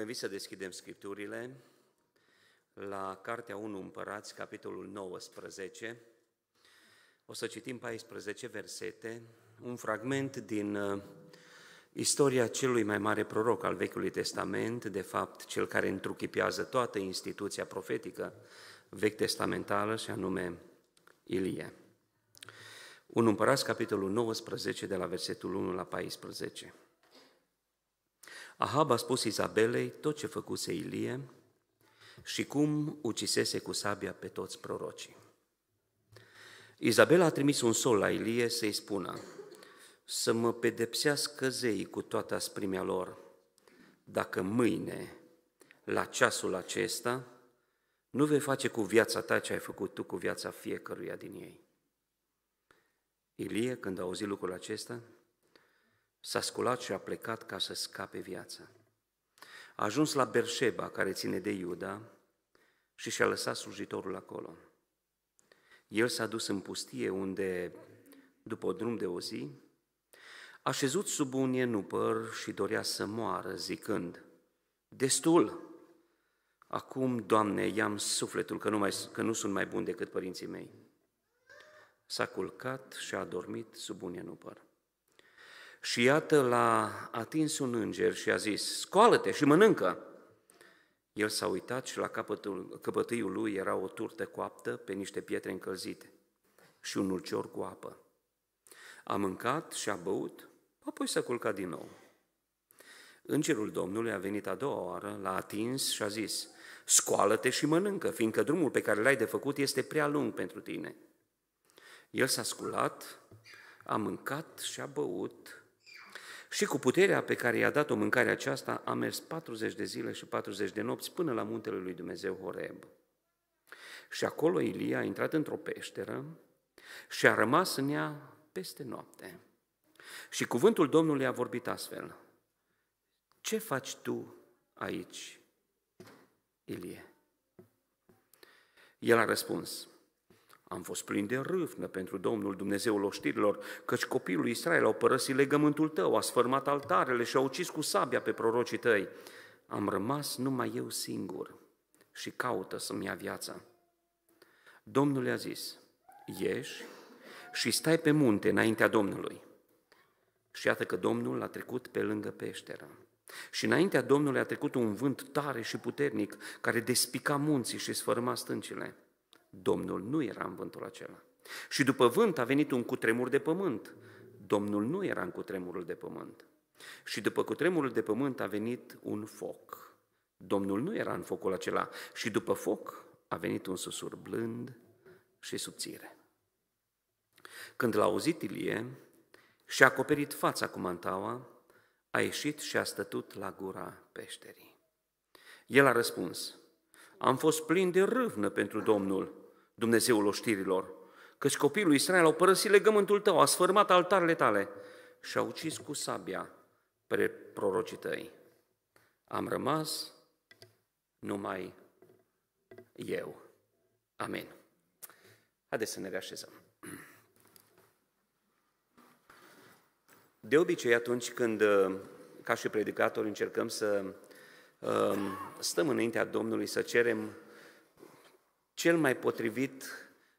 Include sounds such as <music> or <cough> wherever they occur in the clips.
Vă invit să deschidem Scripturile la Cartea 1 Împărați, capitolul 19. O să citim 14 versete, un fragment din uh, istoria celui mai mare proroc al Vechiului Testament, de fapt cel care întruchipează toată instituția profetică vechi testamentală și anume Ilie. 1 Împărați, capitolul 19, de la versetul 1 la 14. Ahab a spus Izabelei tot ce făcuse Ilie și cum ucisese cu sabia pe toți prorocii. Izabela a trimis un sol la Ilie să-i spună, să mă pedepsească zeii cu toată asprimea lor, dacă mâine, la ceasul acesta, nu vei face cu viața ta ce ai făcut tu cu viața fiecăruia din ei. Ilie, când a auzit lucrul acesta, S-a sculat și a plecat ca să scape viața. A ajuns la Berșeba, care ține de Iuda, și și-a lăsat slujitorul acolo. El s-a dus în pustie unde, după o drum de o zi, a șezut sub un ienupăr și dorea să moară, zicând, Destul! Acum, Doamne, i-am sufletul că nu, mai, că nu sunt mai bun decât părinții mei. S-a culcat și a dormit sub un ienupăr. Și iată, l-a atins un înger și a zis, scoală-te și mănâncă. El s-a uitat și la capătul, căpătâiul lui era o turtă coaptă pe niște pietre încălzite și un ulcior cu apă. A mâncat și a băut, apoi s-a culcat din nou. Îngerul Domnului a venit a doua oară, l-a atins și a zis, scoală-te și mănâncă, fiindcă drumul pe care l-ai de făcut este prea lung pentru tine. El s-a sculat, a mâncat și a băut și cu puterea pe care i-a dat-o mâncarea aceasta, a mers 40 de zile și 40 de nopți până la muntele lui Dumnezeu Horeb. Și acolo Ilie a intrat într-o peșteră și a rămas în ea peste noapte. Și cuvântul Domnului a vorbit astfel. Ce faci tu aici, Ilie? El a răspuns, am fost plin de râvnă pentru Domnul Dumnezeul oștirilor, căci copilul Israel au părăsit legământul tău, a sfârmat altarele și au ucis cu sabia pe prorocii tăi. Am rămas numai eu singur și caută să-mi ia viața. Domnul i-a zis, ieși și stai pe munte înaintea Domnului. Și iată că Domnul a trecut pe lângă peșteră. Și înaintea Domnului a trecut un vânt tare și puternic, care despica munții și sfârma stâncile. Domnul nu era în vântul acela. Și după vânt a venit un cutremur de pământ. Domnul nu era în cutremurul de pământ. Și după cutremurul de pământ a venit un foc. Domnul nu era în focul acela. Și după foc a venit un susur blând și subțire. Când l-a auzit Ilie și-a acoperit fața cu mantaua, a ieșit și a stătut la gura peșterii. El a răspuns, am fost plin de râvnă pentru Domnul Dumnezeul oștirilor, căci copiii lui Israel au părăsit legământul tău, a sfârmat altarele tale și au ucis cu sabia pe prorocii tăi. Am rămas numai eu. Amin. Haideți să ne reașezăm. De obicei, atunci când, uh, ca și predicator, încercăm să um, stăm înaintea Domnului, să cerem cel mai potrivit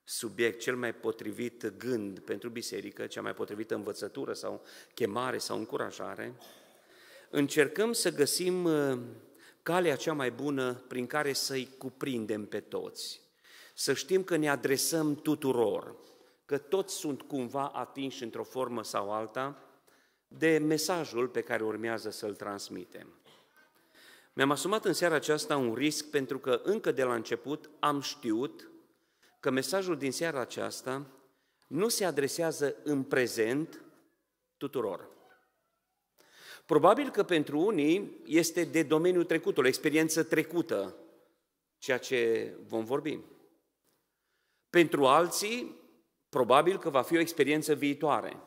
subiect, cel mai potrivit gând pentru biserică, cea mai potrivită învățătură sau chemare sau încurajare, încercăm să găsim uh, calea cea mai bună prin care să-i cuprindem pe toți. Să știm că ne adresăm tuturor, că toți sunt cumva atinși într-o formă sau alta de mesajul pe care urmează să-l transmitem. Mi-am asumat în seara aceasta un risc pentru că încă de la început am știut că mesajul din seara aceasta nu se adresează în prezent tuturor. Probabil că pentru unii este de domeniul trecutului, experiență trecută, ceea ce vom vorbi. Pentru alții, probabil că va fi o experiență viitoare.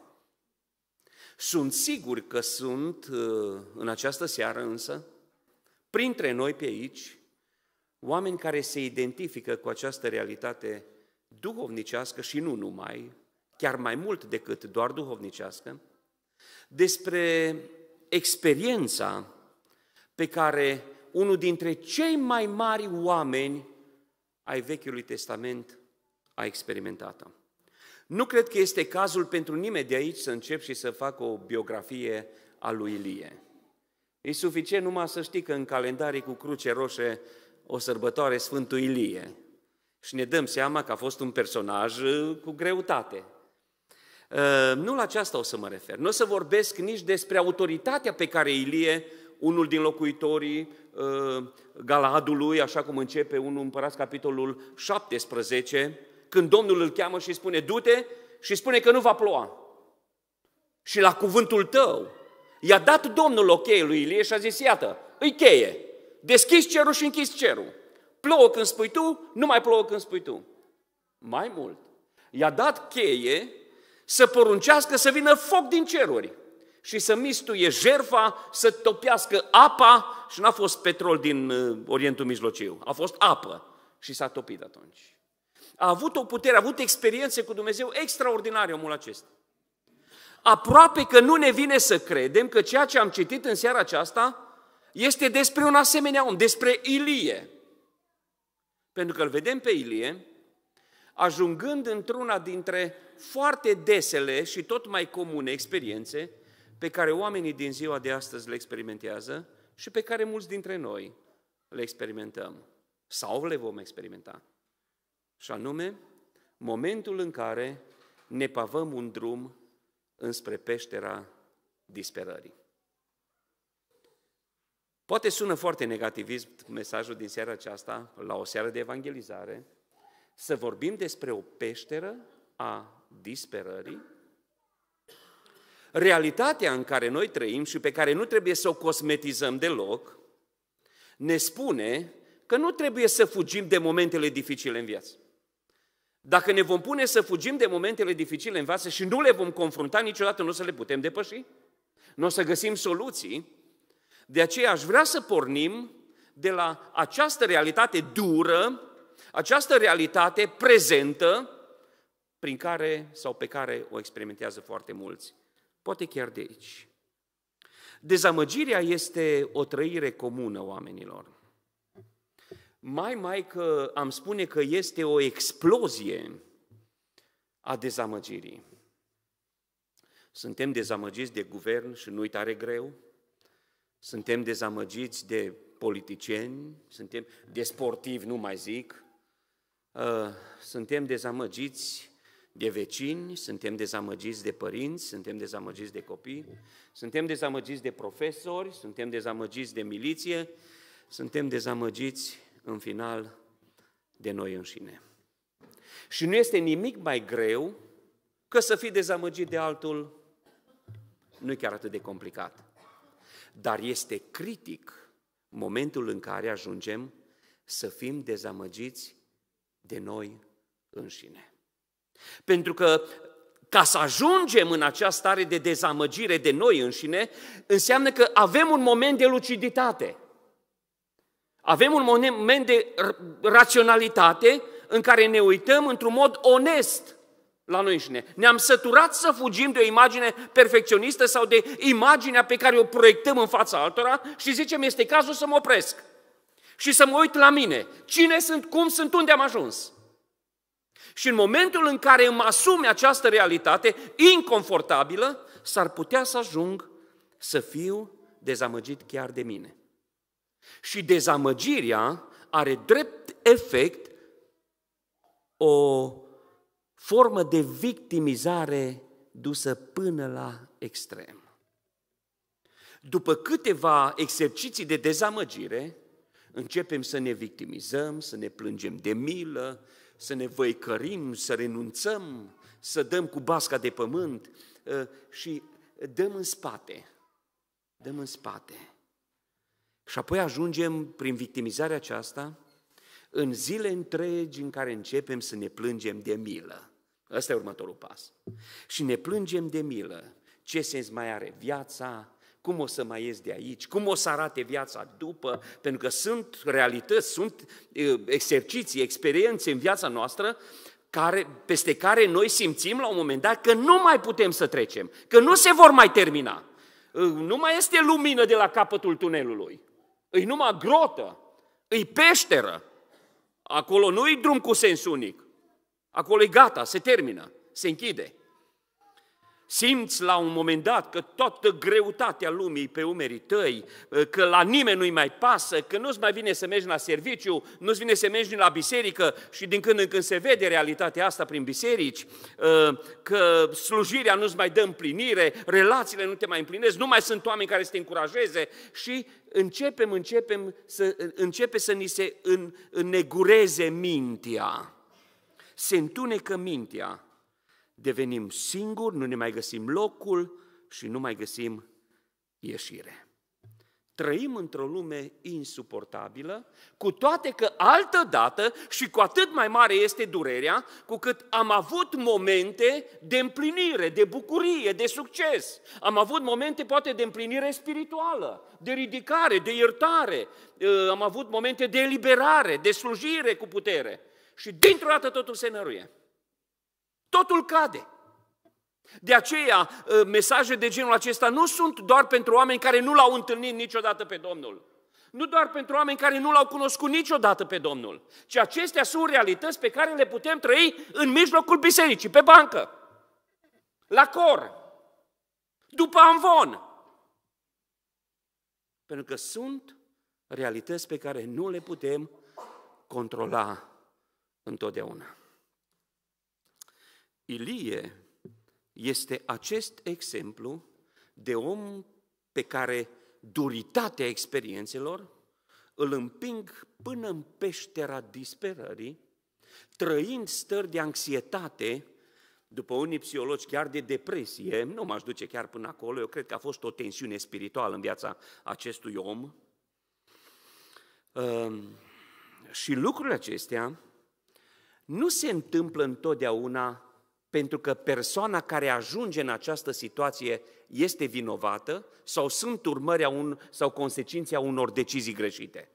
Sunt sigur că sunt uh, în această seară însă printre noi pe aici oameni care se identifică cu această realitate duhovnicească și nu numai, chiar mai mult decât doar duhovnicească, despre experiența pe care unul dintre cei mai mari oameni ai Vechiului Testament a experimentat-o. Nu cred că este cazul pentru nimeni de aici să încep și să fac o biografie a lui Ilie. E suficient numai să știi că în calendarii cu cruce roșie o sărbătoare Sfântul Ilie. Și ne dăm seama că a fost un personaj uh, cu greutate. Uh, nu la aceasta o să mă refer. Nu o să vorbesc nici despre autoritatea pe care Ilie, unul din locuitorii uh, Galadului, așa cum începe unul împărat capitolul 17, când Domnul îl cheamă și spune, du-te și spune că nu va ploua. Și la cuvântul tău, I-a dat Domnul ok lui Ilie și a zis, iată, îi cheie, deschizi cerul și închizi cerul. Plouă când spui tu, nu mai plouă când spui tu. Mai mult, i-a dat cheie să poruncească să vină foc din ceruri și să mistuie jerfa, să topească apa și n-a fost petrol din uh, Orientul Mijlociu, a fost apă și s-a topit atunci. A avut o putere, a avut experiențe cu Dumnezeu extraordinare omul acesta. Aproape că nu ne vine să credem că ceea ce am citit în seara aceasta este despre un asemenea om, despre Ilie. Pentru că îl vedem pe Ilie ajungând într-una dintre foarte desele și tot mai comune experiențe pe care oamenii din ziua de astăzi le experimentează și pe care mulți dintre noi le experimentăm sau le vom experimenta. Și anume, momentul în care ne pavăm un drum înspre peștera disperării. Poate sună foarte negativism mesajul din seara aceasta, la o seară de evangelizare, să vorbim despre o peșteră a disperării, realitatea în care noi trăim și pe care nu trebuie să o cosmetizăm deloc, ne spune că nu trebuie să fugim de momentele dificile în viață. Dacă ne vom pune să fugim de momentele dificile în viață și nu le vom confrunta niciodată, nu o să le putem depăși. Nu o să găsim soluții. De aceea aș vrea să pornim de la această realitate dură, această realitate prezentă, prin care sau pe care o experimentează foarte mulți. Poate chiar de aici. Dezamăgirea este o trăire comună oamenilor mai mai că am spune că este o explozie a dezamăgirii. Suntem dezamăgiți de guvern și nu-i tare greu, suntem dezamăgiți de politicieni, suntem de sportivi, nu mai zic, uh, suntem dezamăgiți de vecini, suntem dezamăgiți de părinți, suntem dezamăgiți de copii, suntem dezamăgiți de profesori, suntem dezamăgiți de miliție, suntem dezamăgiți în final, de noi înșine. Și nu este nimic mai greu că să fii dezamăgit de altul, nu e chiar atât de complicat. Dar este critic momentul în care ajungem să fim dezamăgiți de noi înșine. Pentru că ca să ajungem în această stare de dezamăgire de noi înșine, înseamnă că avem un moment de luciditate – avem un moment de raționalitate în care ne uităm într-un mod onest la noi înșine. Ne-am săturat să fugim de o imagine perfecționistă sau de imaginea pe care o proiectăm în fața altora și zicem, este cazul să mă opresc și să mă uit la mine. Cine sunt, cum sunt, unde am ajuns? Și în momentul în care îmi asume această realitate inconfortabilă, s-ar putea să ajung să fiu dezamăgit chiar de mine. Și dezamăgirea are drept efect o formă de victimizare dusă până la extrem. După câteva exerciții de dezamăgire, începem să ne victimizăm, să ne plângem de milă, să ne văicărim, să renunțăm, să dăm cu basca de pământ ă, și dăm în spate. Dăm în spate. Și apoi ajungem, prin victimizarea aceasta, în zile întregi în care începem să ne plângem de milă. Ăsta e următorul pas. Și ne plângem de milă. Ce sens mai are viața? Cum o să mai ies de aici? Cum o să arate viața după? Pentru că sunt realități, sunt exerciții, experiențe în viața noastră care, peste care noi simțim la un moment dat că nu mai putem să trecem, că nu se vor mai termina. Nu mai este lumină de la capătul tunelului îi numai grotă, îi peșteră. Acolo nu-i drum cu sens unic. Acolo e gata, se termină, se închide. Simți la un moment dat că toată greutatea lumii pe umerii tăi, că la nimeni nu-i mai pasă, că nu-ți mai vine să mergi la serviciu, nu-ți vine să mergi la biserică și din când în când se vede realitatea asta prin biserici, că slujirea nu-ți mai dă împlinire, relațiile nu te mai împlinesc, nu mai sunt oameni care să te încurajeze și începem, începem să, începe să ni se în, înnegureze mintea. Se întunecă mintea. Devenim singuri, nu ne mai găsim locul și nu mai găsim ieșire. Trăim într-o lume insuportabilă, cu toate că altă dată și cu atât mai mare este durerea, cu cât am avut momente de împlinire, de bucurie, de succes. Am avut momente poate de împlinire spirituală, de ridicare, de iertare. Ă, am avut momente de eliberare, de slujire cu putere. Și dintr-o dată totul se năruie. Totul cade. De aceea, ă, mesaje de genul acesta nu sunt doar pentru oameni care nu l-au întâlnit niciodată pe Domnul. Nu doar pentru oameni care nu l-au cunoscut niciodată pe Domnul, ci acestea sunt realități pe care le putem trăi în mijlocul bisericii, pe bancă, la cor, după amvon. Pentru că sunt realități pe care nu le putem controla întotdeauna. Ilie este acest exemplu de om pe care duritatea experiențelor îl împing până în peștera disperării, trăind stări de anxietate, după unii psihologi chiar de depresie, nu m-aș duce chiar până acolo, eu cred că a fost o tensiune spirituală în viața acestui om. Ehm, și lucrurile acestea nu se întâmplă întotdeauna pentru că persoana care ajunge în această situație este vinovată sau sunt urmări un, sau consecințe a unor decizii greșite.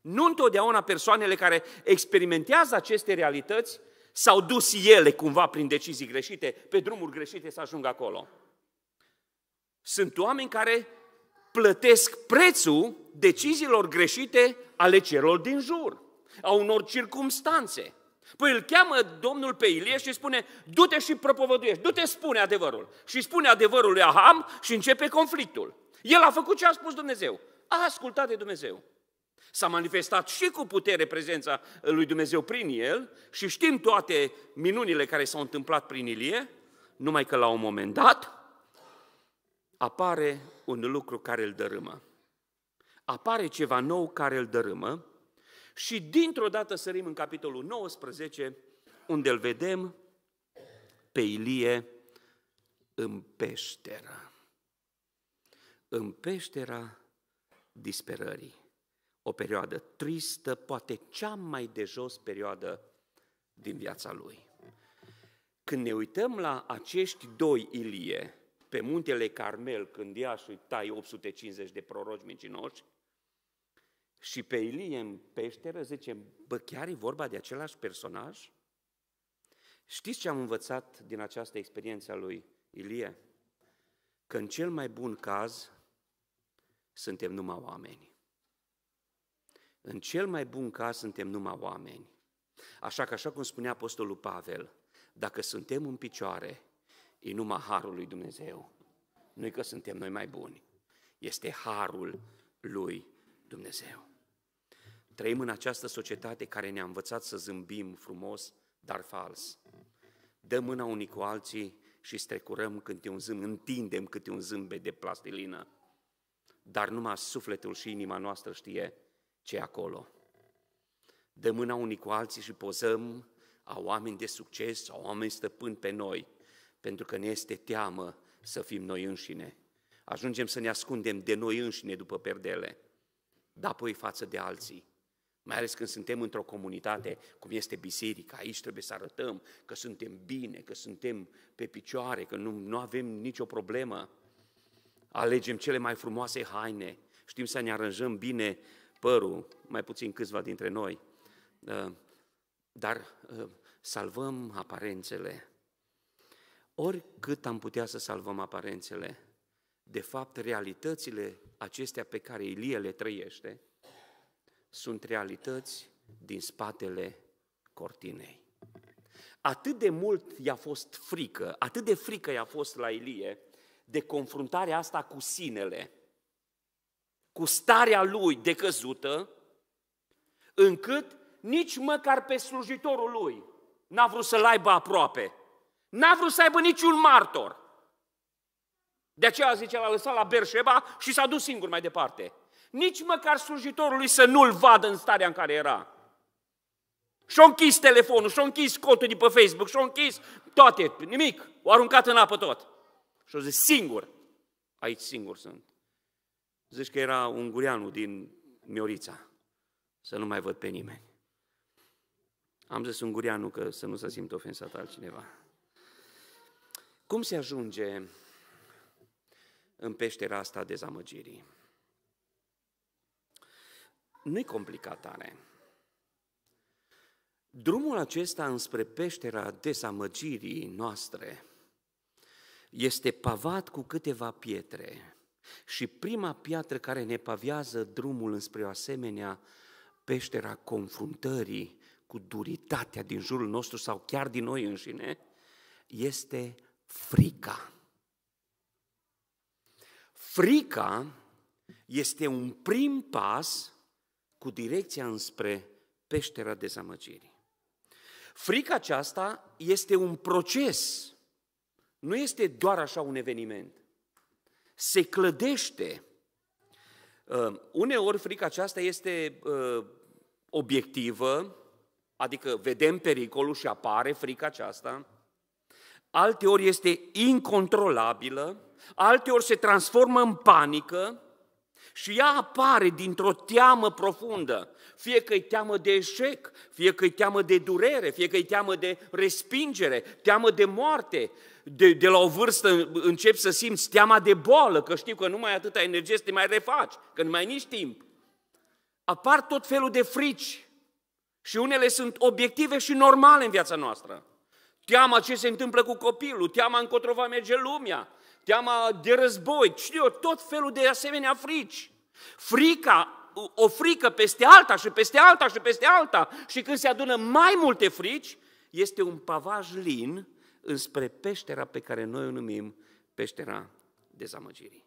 Nu întotdeauna persoanele care experimentează aceste realități s-au dus ele cumva prin decizii greșite, pe drumuri greșite să ajungă acolo. Sunt oameni care plătesc prețul deciziilor greșite ale celor din jur, a unor circumstanțe. Păi îl cheamă Domnul pe Ilie și spune, du-te și propovăduiești, du-te spune adevărul. Și spune adevărul lui Aham și începe conflictul. El a făcut ce a spus Dumnezeu. A ascultat de Dumnezeu. S-a manifestat și cu putere prezența lui Dumnezeu prin el și știm toate minunile care s-au întâmplat prin Ilie, numai că la un moment dat apare un lucru care îl dărâmă. Apare ceva nou care îl dărâmă și dintr-o dată sărim în capitolul 19, unde îl vedem pe Ilie în peștera. În peștera disperării. O perioadă tristă, poate cea mai de jos perioadă din viața lui. Când ne uităm la acești doi Ilie, pe muntele Carmel, când ea și tai 850 de proroci mincinoși, și pe Ilie în peșteră, zice, bă, chiar e vorba de același personaj? Știți ce am învățat din această experiență a lui Ilie? Că în cel mai bun caz suntem numai oameni. În cel mai bun caz suntem numai oameni. Așa că, așa cum spunea Apostolul Pavel, dacă suntem în picioare, e numai harul lui Dumnezeu. Nu-i că suntem noi mai buni, este harul lui Dumnezeu. Trăim în această societate care ne-a învățat să zâmbim frumos, dar fals. Dăm mâna unii cu alții și strecurăm e un zâmb, întindem câte un zâmbet de plastilină. Dar numai sufletul și inima noastră știe ce e acolo. Dăm mâna unii cu alții și pozăm a oameni de succes, a oameni stăpâni pe noi, pentru că ne este teamă să fim noi înșine. Ajungem să ne ascundem de noi înșine după perdele, dar apoi față de alții mai ales când suntem într-o comunitate, cum este biserica, aici trebuie să arătăm că suntem bine, că suntem pe picioare, că nu, nu avem nicio problemă. Alegem cele mai frumoase haine, știm să ne aranjăm bine părul, mai puțin câțiva dintre noi, uh, dar uh, salvăm aparențele. Oricât am putea să salvăm aparențele, de fapt, realitățile acestea pe care Ilie le trăiește, sunt realități din spatele cortinei. Atât de mult i-a fost frică, atât de frică i-a fost la Ilie de confruntarea asta cu sinele, cu starea lui de căzută, încât nici măcar pe slujitorul lui n-a vrut să-l aibă aproape. N-a vrut să aibă niciun martor. De aceea, zice, l-a lăsat la Berșeba și s-a dus singur mai departe nici măcar slujitorului să nu-l vadă în starea în care era. Și-a închis telefonul, și-a închis contul de pe Facebook, și-a închis toate, nimic. O aruncat în apă tot. Și-a zis, singur, aici singur sunt. Zici că era ungureanul din Miorița, să nu mai văd pe nimeni. Am zis ungureanul că să nu se simt ofensat altcineva. Cum se ajunge în peștera asta dezamăgirii? nu-i complicatare. Drumul acesta înspre peștera desamăgirii noastre este pavat cu câteva pietre și prima piatră care ne paviază drumul înspre o asemenea peștera confruntării cu duritatea din jurul nostru sau chiar din noi înșine este frica. Frica este un prim pas cu direcția înspre peștera dezamăgirii. Frica aceasta este un proces, nu este doar așa un eveniment. Se clădește. Uh, uneori frica aceasta este uh, obiectivă, adică vedem pericolul și apare frica aceasta, alteori este incontrolabilă, alteori se transformă în panică, și ea apare dintr-o teamă profundă, fie că-i teamă de eșec, fie că-i teamă de durere, fie că-i teamă de respingere, teamă de moarte. De, de la o vârstă încep să simți teama de boală, că știu că nu mai atâta energie să te mai refaci, că nu mai ai nici timp. Apar tot felul de frici și unele sunt obiective și normale în viața noastră. Teama ce se întâmplă cu copilul, teama încotro va merge lumea, teama de război, știu eu, tot felul de asemenea frici. Frica o frică peste alta și peste alta și peste alta și când se adună mai multe frici, este un pavaj lin înspre peștera pe care noi o numim peștera dezamăgirii.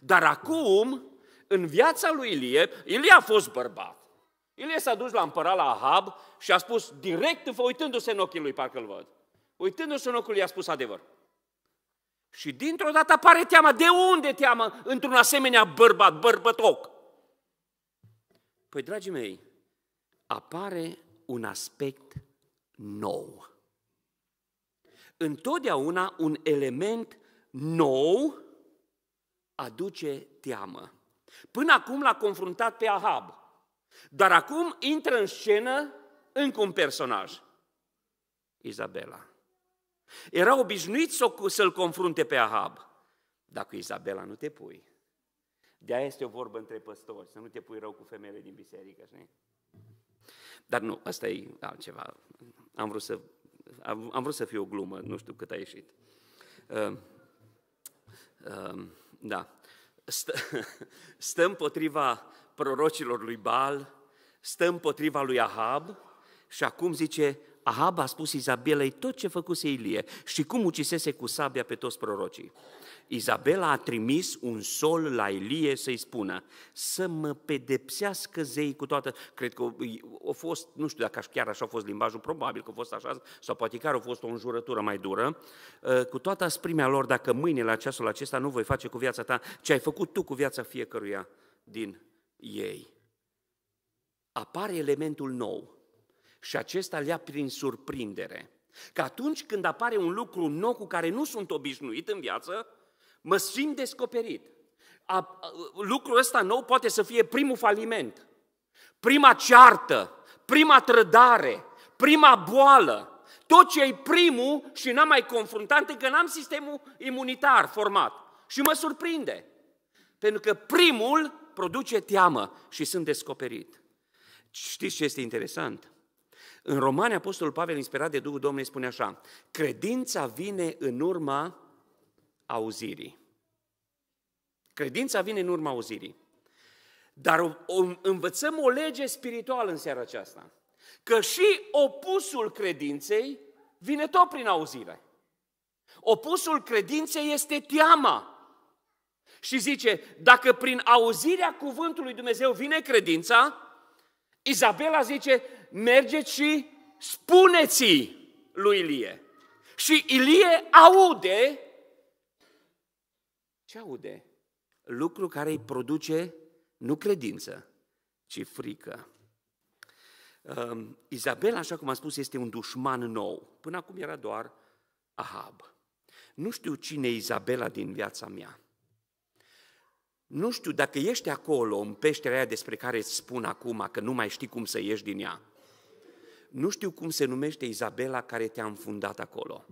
Dar acum, în viața lui Ilie, Ilie a fost bărbat. Ilie s-a dus la împărat la Ahab și a spus direct, uitându-se în ochii lui, parcă l văd, uitându-se în ochii lui, i-a spus adevăr. Și dintr-o dată apare teama. De unde teama într-un asemenea bărbat, bărbătoc? Păi, dragii mei, apare un aspect nou. Întotdeauna un element nou aduce teamă. Până acum l-a confruntat pe Ahab, dar acum intră în scenă încă un personaj, Izabela. Era obișnuit să-l confrunte pe Ahab. Dar cu Izabela nu te pui. de aia este o vorbă între păstori, să nu te pui rău cu femeile din biserică, știi? Dar nu, asta e altceva. Am vrut să, am, am vrut să fie o glumă, nu știu cât a ieșit. Uh, uh, da. Stă, <laughs> stă împotriva prorocilor lui Bal, stă împotriva lui Ahab și acum zice, Ahab a spus Izabelei tot ce făcuse Ilie și cum ucisese cu sabia pe toți prorocii. Izabela a trimis un sol la Ilie să-i spună să mă pedepsească zei cu toată... Cred că a fost, nu știu dacă chiar așa a fost limbajul, probabil că a fost așa, sau poate chiar a fost o înjurătură mai dură, ă, cu toată asprimea lor, dacă mâine la ceasul acesta nu voi face cu viața ta ce ai făcut tu cu viața fiecăruia din ei. Apare elementul nou și acesta le-a prin surprindere. Că atunci când apare un lucru nou cu care nu sunt obișnuit în viață, mă simt descoperit. A, a, lucrul ăsta nou poate să fie primul faliment, prima ceartă, prima trădare, prima boală. Tot ce e primul și n-am mai confruntat, că n-am sistemul imunitar format. Și mă surprinde. Pentru că primul produce teamă și sunt descoperit. Știți ce este interesant? În Romani, Apostolul Pavel, inspirat de Duhul Domnului, spune așa, credința vine în urma auzirii. Credința vine în urma auzirii. Dar o, o, învățăm o lege spirituală în seara aceasta. Că și opusul credinței vine tot prin auzire. Opusul credinței este teama. Și zice, dacă prin auzirea cuvântului Dumnezeu vine credința, Izabela zice, mergeți și spuneți lui Ilie. Și Ilie aude, ce aude? Lucru care îi produce nu credință, ci frică. Um, Izabela, așa cum am spus, este un dușman nou. Până acum era doar Ahab. Nu știu cine e Izabela din viața mea. Nu știu dacă ești acolo în peștera aia despre care îți spun acum că nu mai știi cum să ieși din ea nu știu cum se numește Izabela care te-a înfundat acolo.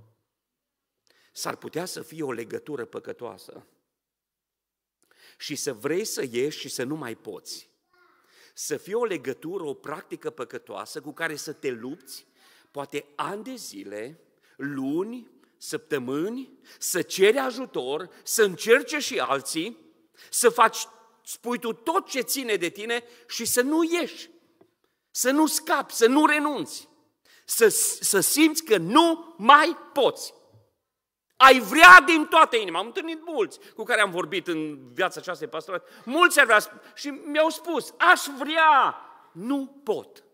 S-ar putea să fie o legătură păcătoasă și să vrei să ieși și să nu mai poți. Să fie o legătură, o practică păcătoasă cu care să te lupți, poate ani de zile, luni, săptămâni, să ceri ajutor, să încerce și alții, să faci, spui tu tot ce ține de tine și să nu ieși, să nu scapi, să nu renunți. Să, să simți că nu mai poți. Ai vrea din toată inima. Am întâlnit mulți cu care am vorbit în viața aceasta de pastorat. Mulți ar vrea și mi-au spus, aș vrea, nu pot.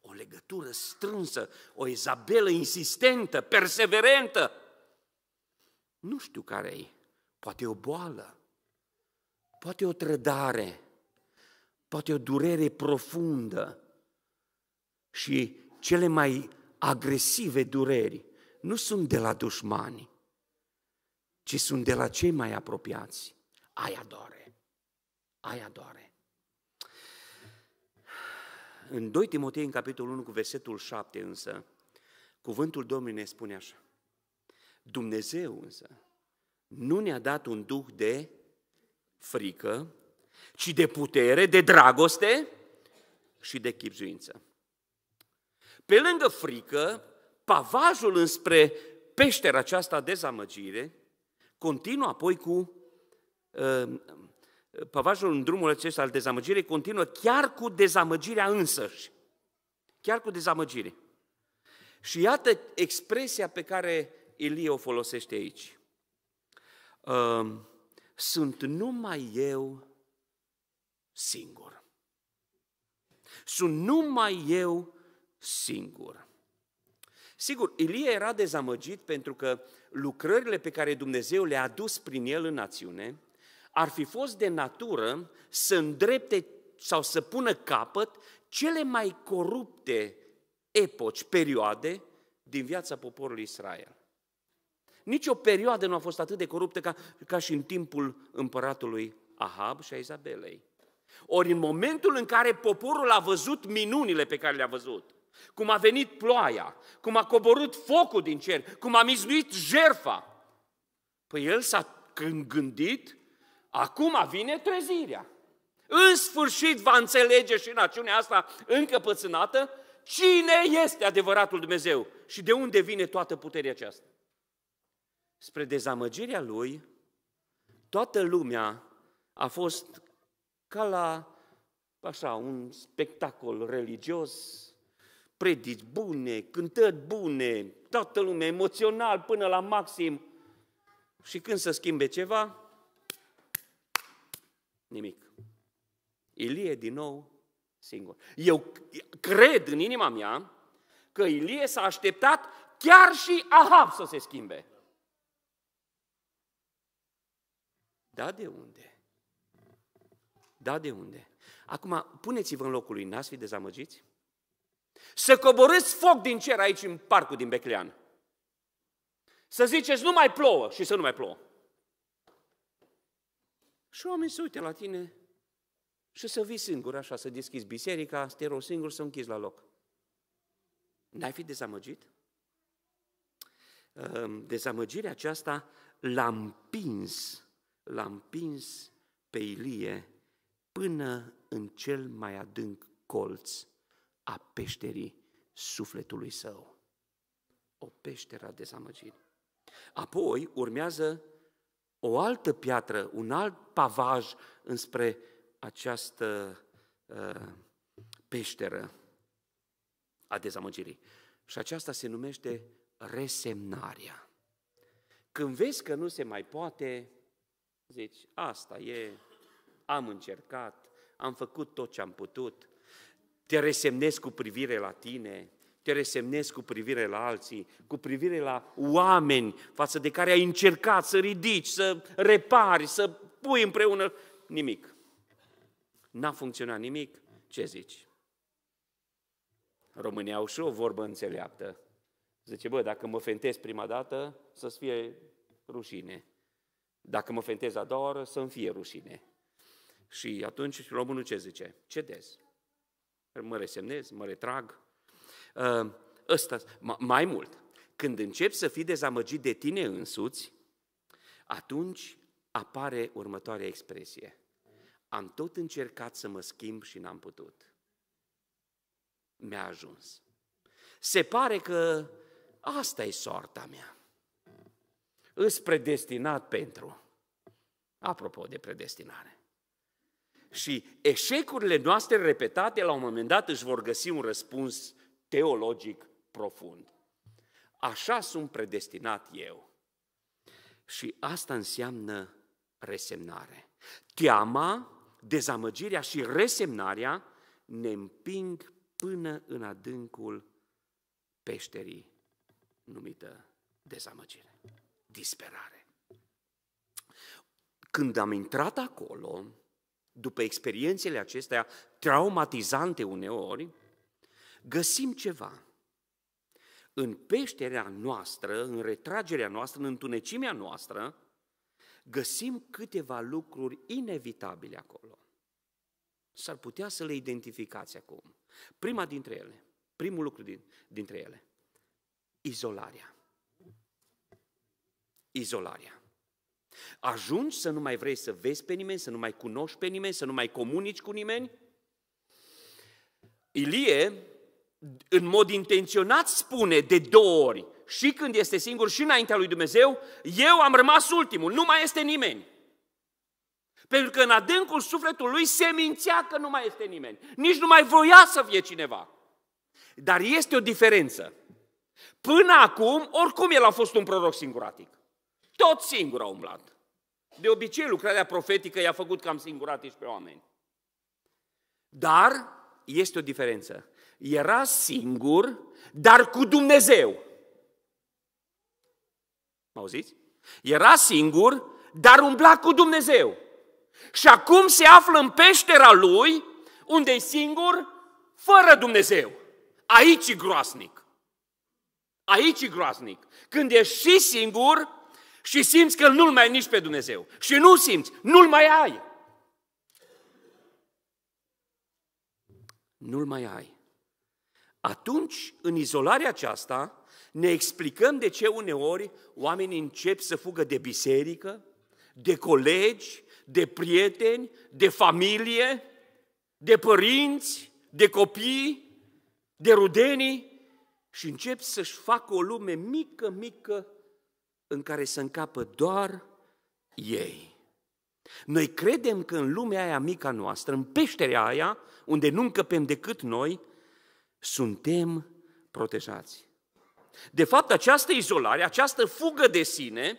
O legătură strânsă, o izabelă insistentă, perseverentă. Nu știu care e. Poate o boală, poate o trădare, poate o durere profundă și cele mai agresive dureri nu sunt de la dușmani, ci sunt de la cei mai apropiați. Aia doare, aia doare. În 2 Timotei, în capitolul 1, cu versetul 7 însă, cuvântul Domnului ne spune așa. Dumnezeu însă nu ne-a dat un duh de frică, ci de putere, de dragoste și de chipzuință. Pe lângă frică, pavajul înspre peștera aceasta dezamăgire continuă apoi cu uh, pavajul în drumul acesta al dezamăgirii continuă chiar cu dezamăgirea însăși. Chiar cu dezamăgire. Și iată expresia pe care Elie o folosește aici. Uh, sunt numai eu singur. Sunt numai eu singur. Sigur, Ilie era dezamăgit pentru că lucrările pe care Dumnezeu le-a adus prin el în națiune ar fi fost de natură să îndrepte sau să pună capăt cele mai corupte epoci, perioade din viața poporului Israel. Nici o perioadă nu a fost atât de coruptă ca, ca și în timpul împăratului Ahab și a Izabelei. Ori în momentul în care poporul a văzut minunile pe care le-a văzut, cum a venit ploaia, cum a coborât focul din cer, cum a mizuit jerfa, păi el s-a gândit, acum vine trezirea. În sfârșit va înțelege și națiunea asta încăpățânată cine este adevăratul Dumnezeu și de unde vine toată puterea aceasta. Spre dezamăgirea lui, toată lumea a fost ca la așa, un spectacol religios, predici bune, cântări bune, toată lumea emoțional până la maxim. Și când se schimbe ceva, nimic. Ilie din nou singur. Eu cred în inima mea că Ilie s-a așteptat chiar și Ahab să se schimbe. Da, de unde? Da, de unde? Acum, puneți-vă în locul lui Nas, fi dezamăgiți? Să coborâți foc din cer aici în parcul din Beclean. Să ziceți, nu mai plouă și să nu mai plouă. Și oamenii se uită la tine și să vii singur așa, să deschizi biserica, să te rog singur să închizi la loc. N-ai fi dezamăgit? Ehm, dezamăgirea aceasta l-a împins, l-a împins pe Ilie până în cel mai adânc colț a peșterii sufletului său. O peșteră a dezamăgirii. Apoi urmează o altă piatră, un alt pavaj înspre această uh, peșteră a dezamăgirii. Și aceasta se numește resemnarea. Când vezi că nu se mai poate, zici, asta e, am încercat, am făcut tot ce am putut, te resemnez cu privire la tine, te resemnez cu privire la alții, cu privire la oameni față de care ai încercat să ridici, să repari, să pui împreună. Nimic. N-a funcționat nimic. Ce zici? România au și o vorbă înțeleaptă. Zice, bă, dacă mă fentez prima dată, să-ți fie rușine. Dacă mă fentez a doua oară, să-mi fie rușine. Și atunci românul ce zice? Cedez. Mă resemnez, mă retrag. Uh, ăsta, mai mult, când începi să fii dezamăgit de tine însuți, atunci apare următoarea expresie. Am tot încercat să mă schimb și n-am putut. Mi-a ajuns. Se pare că asta e soarta mea. Îs predestinat pentru. Apropo de predestinare. Și eșecurile noastre repetate la un moment dat își vor găsi un răspuns teologic profund. Așa sunt predestinat eu. Și asta înseamnă resemnare. Teama, dezamăgirea și resemnarea ne împing până în adâncul peșterii numită dezamăgire, disperare. Când am intrat acolo, după experiențele acestea traumatizante uneori, găsim ceva. În peșterea noastră, în retragerea noastră, în întunecimea noastră, găsim câteva lucruri inevitabile acolo. S-ar putea să le identificați acum. Prima dintre ele, primul lucru din, dintre ele, izolarea. Izolarea. Ajungi să nu mai vrei să vezi pe nimeni, să nu mai cunoști pe nimeni, să nu mai comunici cu nimeni? Ilie, în mod intenționat, spune de două ori, și când este singur și înaintea lui Dumnezeu, eu am rămas ultimul, nu mai este nimeni. Pentru că în adâncul sufletului se mințea că nu mai este nimeni. Nici nu mai voia să fie cineva. Dar este o diferență. Până acum, oricum el a fost un proroc singuratic tot singur a umblat. De obicei, lucrarea profetică i-a făcut cam singuratici pe oameni. Dar este o diferență. Era singur, dar cu Dumnezeu. Mă auziți? Era singur, dar umbla cu Dumnezeu. Și acum se află în peștera lui, unde e singur, fără Dumnezeu. Aici e groasnic. Aici e groasnic. Când ești și singur și simți că nu-L mai ai nici pe Dumnezeu. Și nu simți, nu-L mai ai. Nu-L mai ai. Atunci, în izolarea aceasta, ne explicăm de ce uneori oamenii încep să fugă de biserică, de colegi, de prieteni, de familie, de părinți, de copii, de rudenii și încep să-și facă o lume mică, mică în care să încapă doar ei. Noi credem că în lumea aia mica noastră, în peșterea aia, unde nu încăpem decât noi, suntem protejați. De fapt, această izolare, această fugă de sine,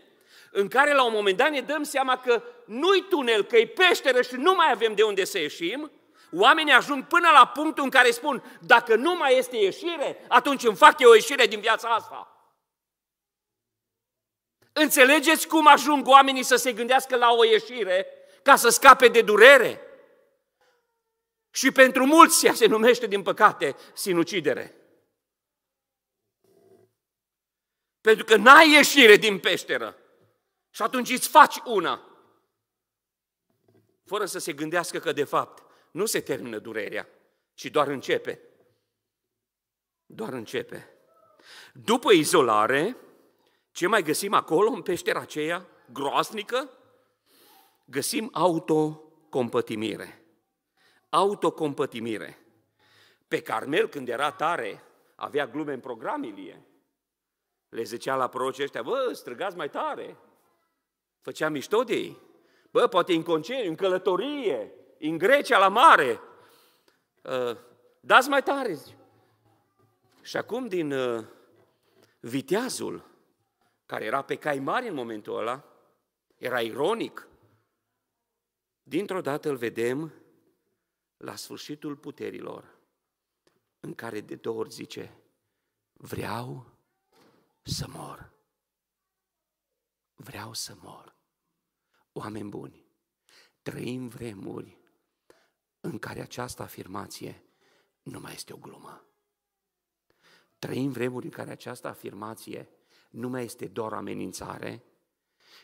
în care la un moment dat ne dăm seama că nu-i tunel, că-i peșteră și nu mai avem de unde să ieșim, oamenii ajung până la punctul în care spun, dacă nu mai este ieșire, atunci îmi fac eu o ieșire din viața asta. Înțelegeți cum ajung oamenii să se gândească la o ieșire ca să scape de durere? Și pentru mulți ea se numește, din păcate, sinucidere. Pentru că n-ai ieșire din peșteră. Și atunci îți faci una. Fără să se gândească că, de fapt, nu se termină durerea, ci doar începe. Doar începe. După izolare, ce mai găsim acolo în peștera aceea groasnică? Găsim autocompătimire. Autocompătimire. Pe Carmel, când era tare, avea glume în programilie. Le zicea la prorocii ăștia, bă, străgați mai tare. Făcea mișto de ei. Bă, poate în concediu, în călătorie, în Grecia, la mare. Ă, dați mai tare, zice. Și acum din ă, viteazul care era pe cai mari în momentul ăla, era ironic, dintr-o dată îl vedem la sfârșitul puterilor, în care de două ori zice, vreau să mor. Vreau să mor. Oameni buni, trăim vremuri în care această afirmație nu mai este o glumă. Trăim vremuri în care această afirmație nu mai este doar o amenințare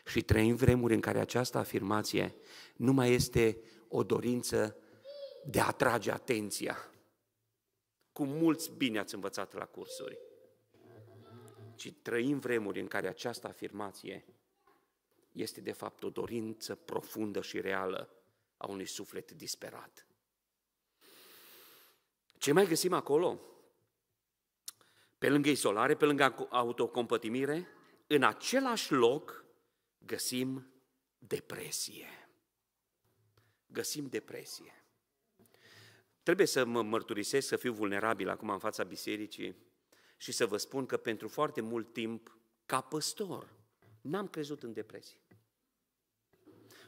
și trăim vremuri în care această afirmație nu mai este o dorință de a atrage atenția. Cu mulți bine ați învățat la cursuri. Ci trăim vremuri în care această afirmație este de fapt o dorință profundă și reală a unui suflet disperat. Ce mai găsim acolo? Pe lângă izolare, pe lângă autocompătimire, în același loc găsim depresie. Găsim depresie. Trebuie să mă mărturisesc, să fiu vulnerabil acum în fața bisericii și să vă spun că pentru foarte mult timp, ca păstor, n-am crezut în depresie.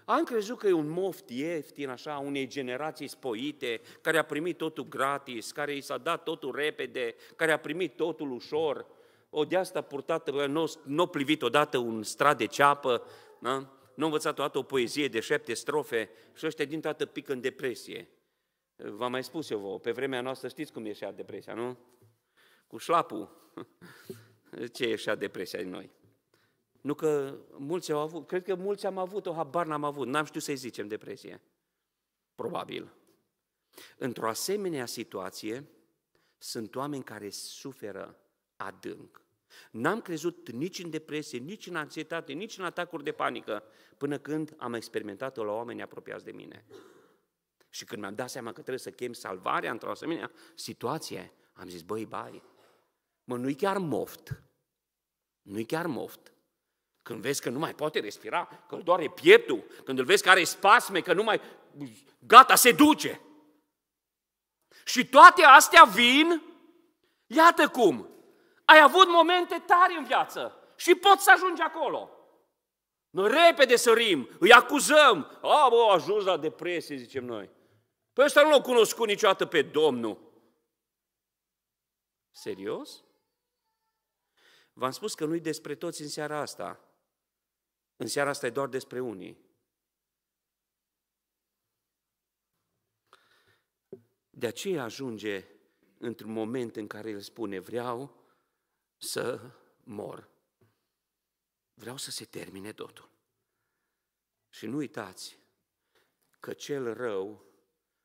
Am crezut că e un moft ieftin, așa, unei generații spoite, care a primit totul gratis, care i s-a dat totul repede, care a primit totul ușor. O deasta purtată, nu n-o plivit odată un strat de ceapă, da? nu a o învățat odată o poezie de șapte strofe și ăștia din toată pică în depresie. V-am mai spus eu vouă, pe vremea noastră știți cum ieșea depresia, nu? Cu șlapul. <laughs> Ce ieșea depresia din noi? Nu că mulți au avut, cred că mulți am avut, o habar n-am avut, n-am știut să-i zicem depresie. Probabil. Într-o asemenea situație, sunt oameni care suferă adânc. N-am crezut nici în depresie, nici în anxietate, nici în atacuri de panică, până când am experimentat-o la oameni apropiați de mine. Și când mi-am dat seama că trebuie să chem salvarea într-o asemenea situație, am zis, băi, bai, mă, nu-i chiar moft. Nu-i chiar moft. Când vezi că nu mai poate respira, că îl doare pieptul, când îl vezi că are spasme, că nu mai... Gata, se duce! Și toate astea vin, iată cum, ai avut momente tari în viață și poți să ajungi acolo. Noi repede sărim, îi acuzăm. A, bă, a ajuns la depresie, zicem noi. Păi ăsta nu l-a cunoscut niciodată pe Domnul. Serios? V-am spus că nu-i despre toți în seara asta. În seara asta e doar despre unii. De aceea ajunge într-un moment în care el spune, vreau să mor. Vreau să se termine totul. Și nu uitați că cel rău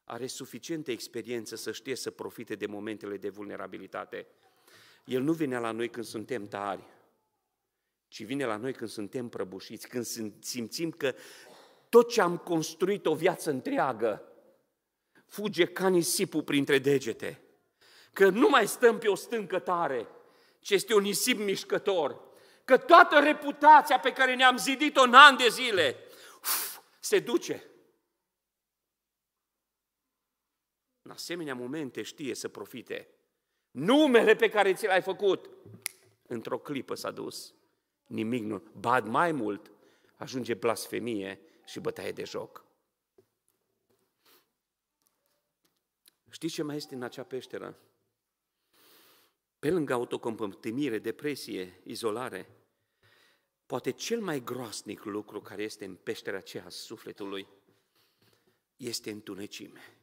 are suficientă experiență să știe să profite de momentele de vulnerabilitate. El nu vine la noi când suntem tari, ci vine la noi când suntem prăbușiți, când simțim că tot ce am construit o viață întreagă fuge ca nisipul printre degete, că nu mai stăm pe o stâncă tare, ci este un nisip mișcător, că toată reputația pe care ne-am zidit-o în an de zile uf, se duce. În asemenea momente știe să profite. Numele pe care ți l-ai făcut, într-o clipă s-a dus nimic nu. Bad mai mult, ajunge blasfemie și bătaie de joc. Știți ce mai este în acea peșteră? Pe lângă autocompătimire, depresie, izolare, poate cel mai groasnic lucru care este în peștera aceea sufletului este întunecime.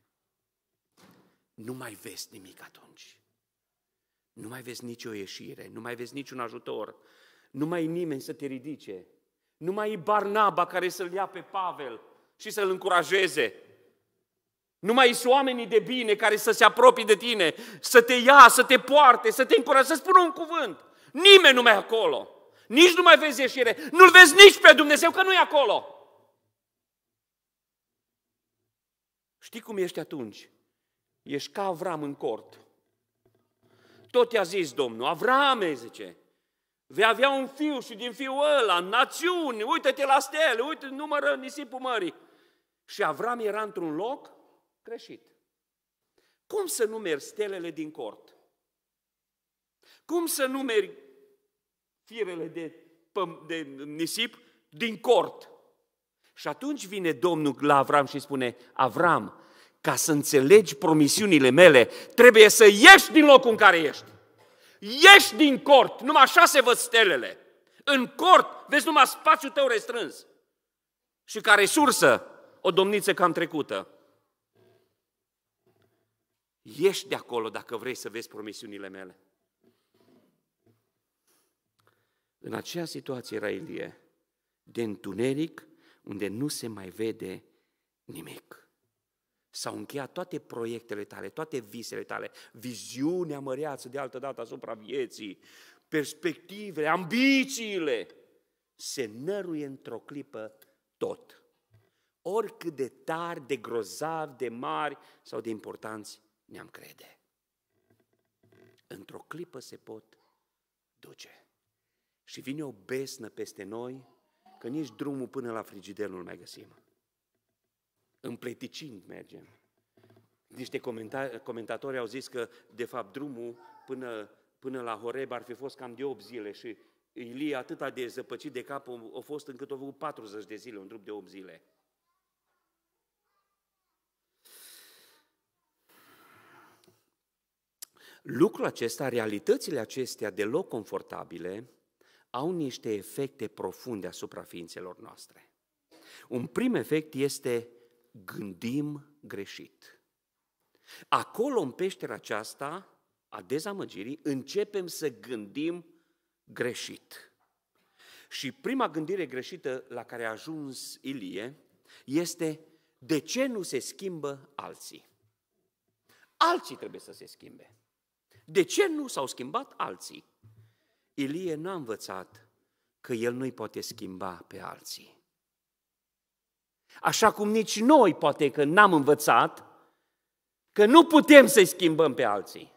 Nu mai vezi nimic atunci. Nu mai vezi nicio ieșire, nu mai vezi niciun ajutor, nu mai e nimeni să te ridice. Nu mai e Barnaba care să-l ia pe Pavel și să-l încurajeze. Nu mai sunt oamenii de bine care să se apropie de tine, să te ia, să te poarte, să te încurajeze, să spună un cuvânt. Nimeni nu mai e acolo. Nici nu mai vezi ieșire. Nu-L vezi nici pe Dumnezeu, că nu e acolo. Știi cum ești atunci? Ești ca Avram în cort. Tot i-a zis Domnul, Avrame, zice, Vei avea un fiu și din fiul ăla, națiuni, Uite te la stele, uite, numără nisipul mării. Și Avram era într-un loc greșit. Cum să numeri stelele din cort? Cum să numeri firele de, de nisip din cort? Și atunci vine Domnul la Avram și spune, Avram, ca să înțelegi promisiunile mele, trebuie să ieși din locul în care ești. Ieși din cort, numai așa se văd stelele. În cort vezi numai spațiul tău restrâns. Și ca resursă, o domniță cam trecută. Ieși de acolo dacă vrei să vezi promisiunile mele. În aceea situație era Ilie, de întuneric, unde nu se mai vede nimic. S-au încheiat toate proiectele tale, toate visele tale, viziunea măreață de altă dată asupra vieții, perspectivele, ambițiile. Se năruie într-o clipă tot. Oricât de tari, de grozavi, de mari sau de importanți ne-am crede. Într-o clipă se pot duce. Și vine o besnă peste noi, că nici drumul până la frigiderul nu mai găsim împleticind mergem. Niște comentatori au zis că, de fapt, drumul până, până la Horeb ar fi fost cam de 8 zile și Ilie atâta de zăpăcit de cap a fost încât a avut 40 de zile, un drum de 8 zile. Lucrul acesta, realitățile acestea deloc confortabile, au niște efecte profunde asupra ființelor noastre. Un prim efect este gândim greșit. Acolo, în peștera aceasta a dezamăgirii, începem să gândim greșit. Și prima gândire greșită la care a ajuns Ilie este de ce nu se schimbă alții? Alții trebuie să se schimbe. De ce nu s-au schimbat alții? Ilie n-a învățat că el nu-i poate schimba pe alții. Așa cum nici noi poate că n-am învățat că nu putem să-i schimbăm pe alții.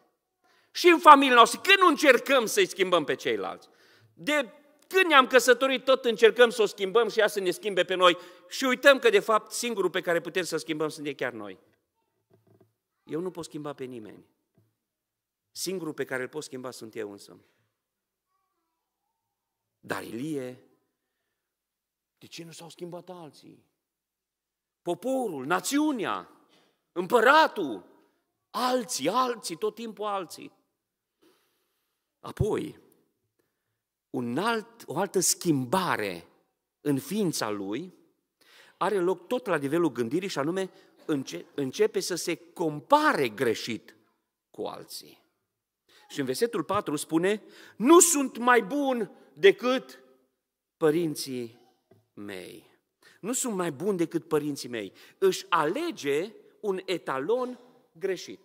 Și în familia noastră, când nu încercăm să-i schimbăm pe ceilalți, de când ne-am căsătorit, tot încercăm să o schimbăm și ea să ne schimbe pe noi și uităm că, de fapt, singurul pe care putem să schimbăm sunt chiar noi. Eu nu pot schimba pe nimeni. Singurul pe care îl pot schimba sunt eu însă. Dar Ilie, de ce nu s-au schimbat alții? poporul, națiunea, împăratul, alții, alții, tot timpul alții. Apoi, un alt, o altă schimbare în ființa lui are loc tot la nivelul gândirii și anume înce, începe să se compare greșit cu alții. Și în versetul 4 spune, nu sunt mai bun decât părinții mei nu sunt mai bun decât părinții mei. Își alege un etalon greșit.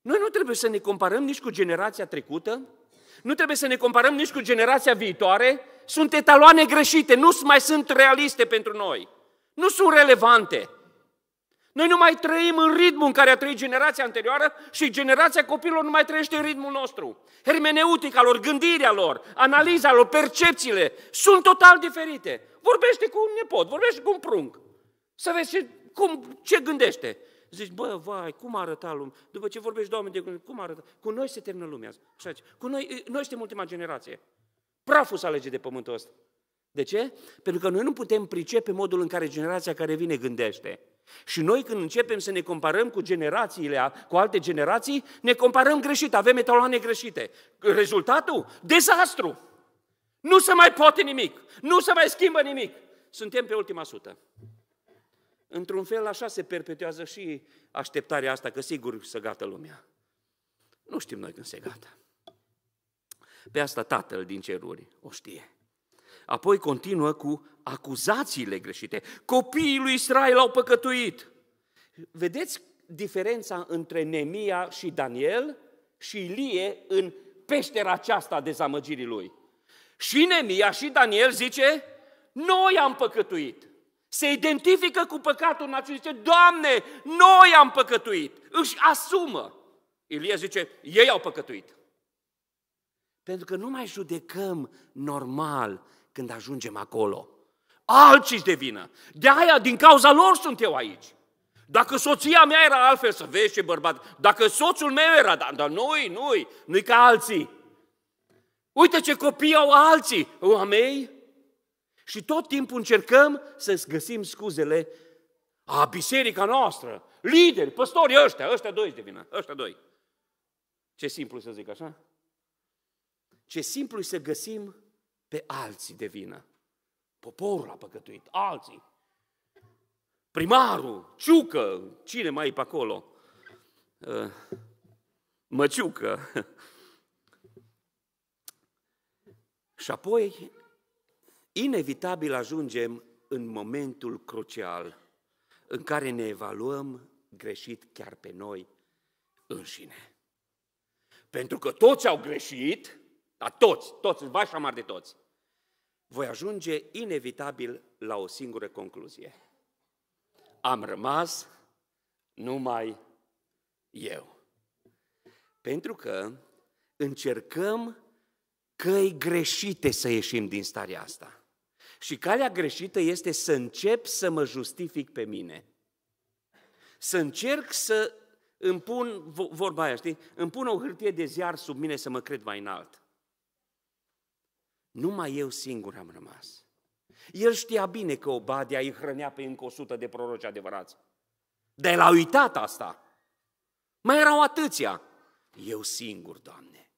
Noi nu trebuie să ne comparăm nici cu generația trecută, nu trebuie să ne comparăm nici cu generația viitoare, sunt etaloane greșite, nu mai sunt realiste pentru noi, nu sunt relevante. Noi nu mai trăim în ritmul în care a trăit generația anterioară și generația copilor nu mai trăiește în ritmul nostru. Hermeneutica lor, gândirea lor, analiza lor, percepțiile sunt total diferite. Vorbește cu un nepot, vorbește cu un prunc. Să vezi ce, cum, ce gândește. Zici, bă, vai, cum arăta lumea? După ce vorbești de oameni de gând, cum arăta? Cu noi se termină lumea. Așa, cu noi, noi suntem ultima generație. Praful să alege de pământul ăsta. De ce? Pentru că noi nu putem pricepe modul în care generația care vine gândește. Și noi când începem să ne comparăm cu generațiile, cu alte generații, ne comparăm greșit, avem etaloane greșite. Rezultatul? Dezastru! Nu se mai poate nimic, nu se mai schimbă nimic. Suntem pe ultima sută. Într-un fel așa se perpetuează și așteptarea asta, că sigur se gata lumea. Nu știm noi când se gata. Pe asta Tatăl din ceruri o știe. Apoi continuă cu acuzațiile greșite. Copiii lui Israel au păcătuit. Vedeți diferența între Nemia și Daniel și Ilie în peștera aceasta dezamăgirii lui. Și Nemia și Daniel zice, noi am păcătuit. Se identifică cu păcatul națiunii, zice, Doamne, noi am păcătuit. Își asumă. Ilie zice, ei au păcătuit. Pentru că nu mai judecăm normal când ajungem acolo alții de vină. De aia, din cauza lor sunt eu aici. Dacă soția mea era altfel, să vezi ce bărbat, dacă soțul meu era, dar, dar noi, noi, noi ca alții. Uite ce copii au alții, oameni. Și tot timpul încercăm să găsim scuzele a biserica noastră, lideri, păstori ăștia, ăștia doi de vină, ăștia doi. Ce simplu să zic așa? Ce simplu să găsim pe alții de vină. Poporul a păcătuit, alții. Primarul, ciucă, cine mai e pe acolo? Eh, Măciucă. Și apoi, inevitabil ajungem în momentul crucial în care ne evaluăm greșit chiar pe noi înșine. Pentru că toți au greșit, dar toți, toți, vai și de toți, voi ajunge inevitabil la o singură concluzie. Am rămas numai eu. Pentru că încercăm căi greșite să ieșim din starea asta. Și calea greșită este să încep să mă justific pe mine. Să încerc să îmi pun, vorba aia, știi, îmi pun o hârtie de ziar sub mine să mă cred mai înalt. Numai eu singur am rămas. El știa bine că Obadia îi hrănea pe încă o sută de proroci adevărați. Dar el a uitat asta. Mai erau atâția. Eu singur, Doamne,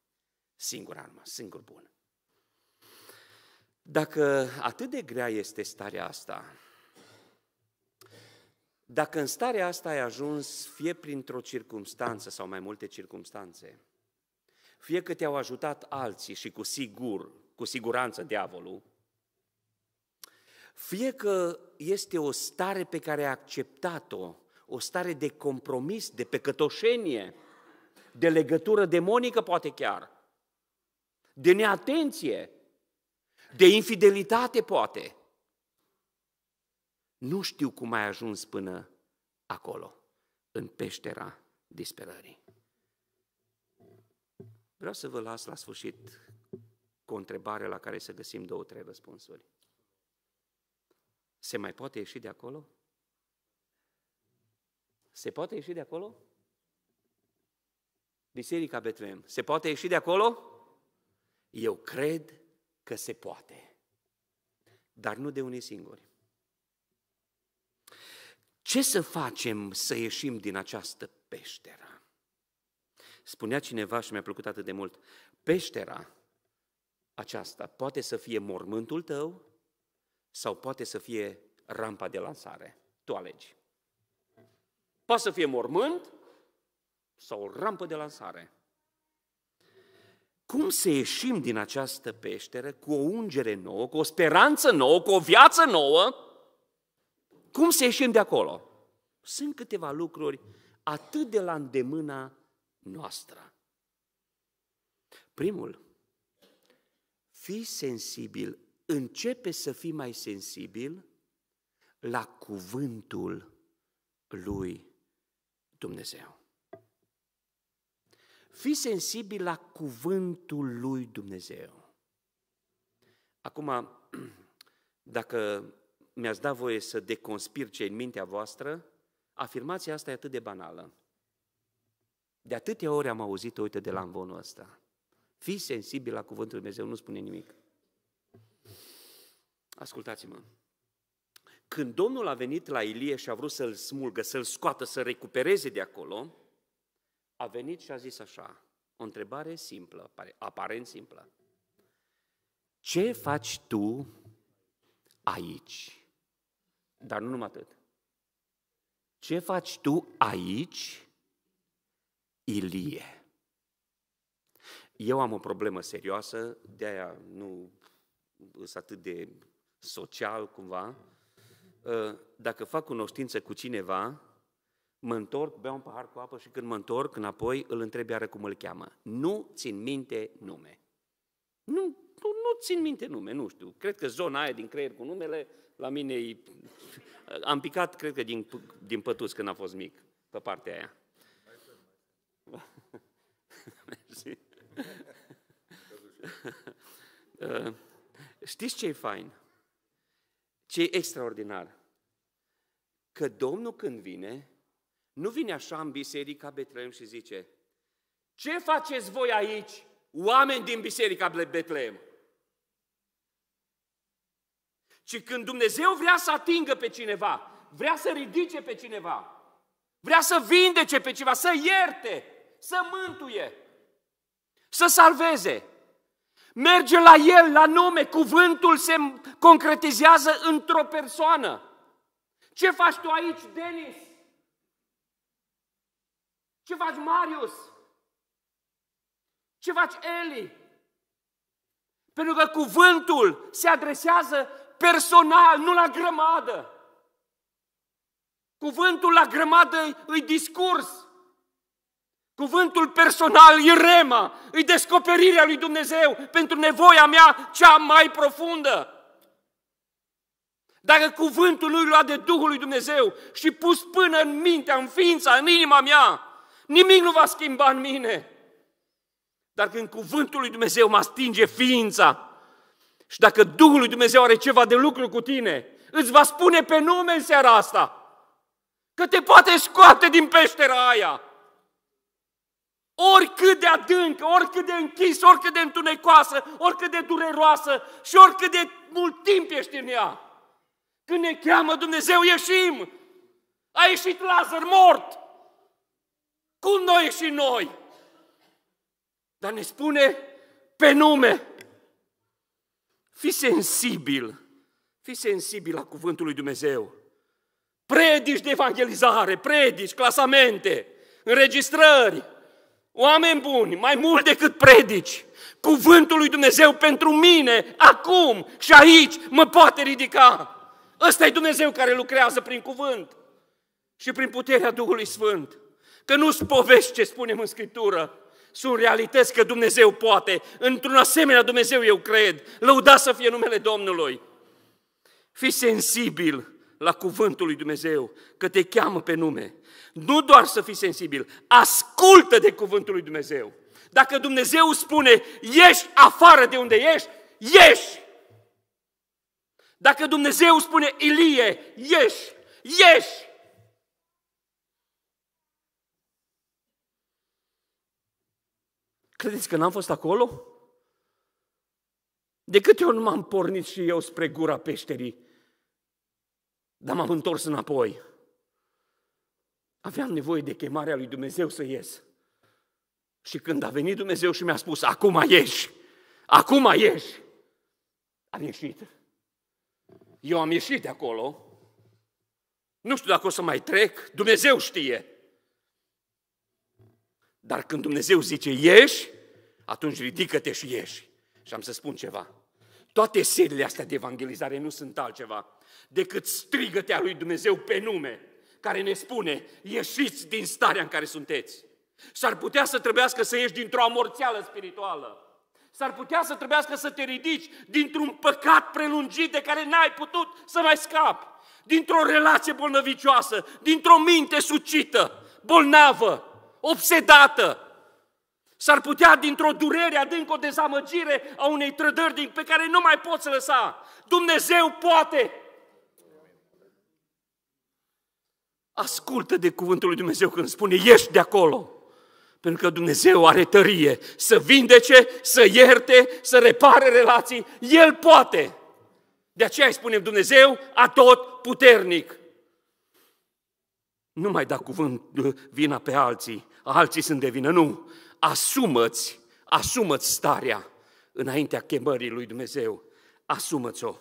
singur armă, singur bun. Dacă atât de grea este starea asta, dacă în starea asta ai ajuns fie printr-o circumstanță sau mai multe circumstanțe, fie că te-au ajutat alții și cu sigur cu siguranță diavolul, fie că este o stare pe care a acceptat-o, o stare de compromis, de pecătoșenie, de legătură demonică poate chiar, de neatenție, de infidelitate poate. Nu știu cum ai ajuns până acolo, în peștera disperării. Vreau să vă las la sfârșit cu o întrebare la care să găsim două, trei răspunsuri. Se mai poate ieși de acolo? Se poate ieși de acolo? Biserica Betlehem, se poate ieși de acolo? Eu cred că se poate, dar nu de unii singuri. Ce să facem să ieșim din această peșteră? Spunea cineva și mi-a plăcut atât de mult, peștera aceasta poate să fie mormântul tău sau poate să fie rampa de lansare. Tu alegi. Poate să fie mormânt sau o rampă de lansare. Cum să ieșim din această peșteră cu o ungere nouă, cu o speranță nouă, cu o viață nouă? Cum să ieșim de acolo? Sunt câteva lucruri atât de la îndemâna noastră. Primul, fii sensibil, începe să fii mai sensibil la cuvântul lui Dumnezeu. Fii sensibil la cuvântul lui Dumnezeu. Acum, <clears throat> dacă mi-ați dat voie să deconspir ce în mintea voastră, afirmația asta e atât de banală. De atâtea ori am auzit-o, uite, de la învonul ăsta. Fii sensibil la cuvântul Lui Dumnezeu, nu spune nimic. Ascultați-mă. Când Domnul a venit la Ilie și a vrut să-l smulgă, să-l scoată, să recupereze de acolo, a venit și a zis așa, o întrebare simplă, aparent simplă. Ce faci tu aici? Dar nu numai atât. Ce faci tu aici, Ilie? Eu am o problemă serioasă, de aia nu sunt atât de social cumva. Uh, dacă fac cunoștință cu cineva, mă întorc, beau un pahar cu apă și când mă întorc înapoi, îl întreb iară cum îl cheamă. Nu țin minte nume. Nu, nu, nu țin minte nume, nu știu. Cred că zona aia din creier cu numele, la mine e... <laughs> Am picat, cred că, din, din pătuț când a fost mic, pe partea aia. <laughs> Mersi. <laughs> Știți ce e fain? Ce e extraordinar? Că Domnul când vine, nu vine așa în biserica Betlehem și zice Ce faceți voi aici, oameni din biserica Betlehem? Ci când Dumnezeu vrea să atingă pe cineva, vrea să ridice pe cineva, vrea să vindece pe cineva, să ierte, să mântuie, să salveze. Merge la El, la nume, cuvântul se concretizează într-o persoană. Ce faci tu aici, Denis? Ce faci, Marius? Ce faci, Eli? Pentru că cuvântul se adresează personal, nu la grămadă. Cuvântul la grămadă îi discurs. Cuvântul personal e rema, e descoperirea lui Dumnezeu pentru nevoia mea cea mai profundă. Dacă cuvântul lui i luat de Duhul lui Dumnezeu și pus până în mintea, în ființa, în inima mea, nimic nu va schimba în mine. Dar când cuvântul lui Dumnezeu mă stinge ființa și dacă Duhul lui Dumnezeu are ceva de lucru cu tine, îți va spune pe nume în seara asta că te poate scoate din peștera aia Oricât de adâncă, oricât de închis, oricât de întunecoasă, oricât de dureroasă și oricât de mult timp ești în ea. Când ne cheamă Dumnezeu, ieșim. A ieșit Lazar mort. Cum noi ieșim noi. Dar ne spune pe nume. Fi sensibil. Fi sensibil la cuvântul lui Dumnezeu. Predici de evangelizare, predici, clasamente, înregistrări, Oameni buni, mai mult decât predici, cuvântul lui Dumnezeu pentru mine, acum și aici, mă poate ridica. Ăsta e Dumnezeu care lucrează prin cuvânt și prin puterea Duhului Sfânt. Că nu-ți povești ce spunem în Scriptură, sunt realități că Dumnezeu poate. Într-un asemenea Dumnezeu eu cred. Lăuda să fie numele Domnului. Fii sensibil la cuvântul lui Dumnezeu, că te cheamă pe nume. Nu doar să fii sensibil, ascultă de cuvântul lui Dumnezeu. Dacă Dumnezeu spune, ieși afară de unde ești, ieși! Dacă Dumnezeu spune, Ilie, ieși, ieși! Credeți că n-am fost acolo? De câte ori m-am pornit și eu spre gura peșterii, dar m-am întors înapoi. Aveam nevoie de chemarea lui Dumnezeu să ies. Și când a venit Dumnezeu și mi-a spus, acum ieși, acum ieși, am ieșit. Eu am ieșit de acolo, nu știu dacă o să mai trec, Dumnezeu știe. Dar când Dumnezeu zice ieși, atunci ridică-te și ieși. Și am să spun ceva. Toate seriile astea de evangelizare nu sunt altceva decât strigătea lui Dumnezeu pe nume care ne spune, ieșiți din starea în care sunteți. S-ar putea să trebuiască să ieși dintr-o amorțeală spirituală. S-ar putea să trebuiască să te ridici dintr-un păcat prelungit de care n-ai putut să mai scapi. Dintr-o relație bolnăvicioasă, dintr-o minte sucită, bolnavă, obsedată. S-ar putea dintr-o durere adânc, o dezamăgire a unei trădări pe care nu mai poți lăsa. Dumnezeu poate Ascultă de cuvântul lui Dumnezeu când spune, ieși de acolo. Pentru că Dumnezeu are tărie să vindece, să ierte, să repare relații. El poate. De aceea îi spunem Dumnezeu a tot puternic. Nu mai da cuvânt uh, vina pe alții, alții sunt de vină, nu. Asumăți, asumăți starea înaintea chemării lui Dumnezeu. ți o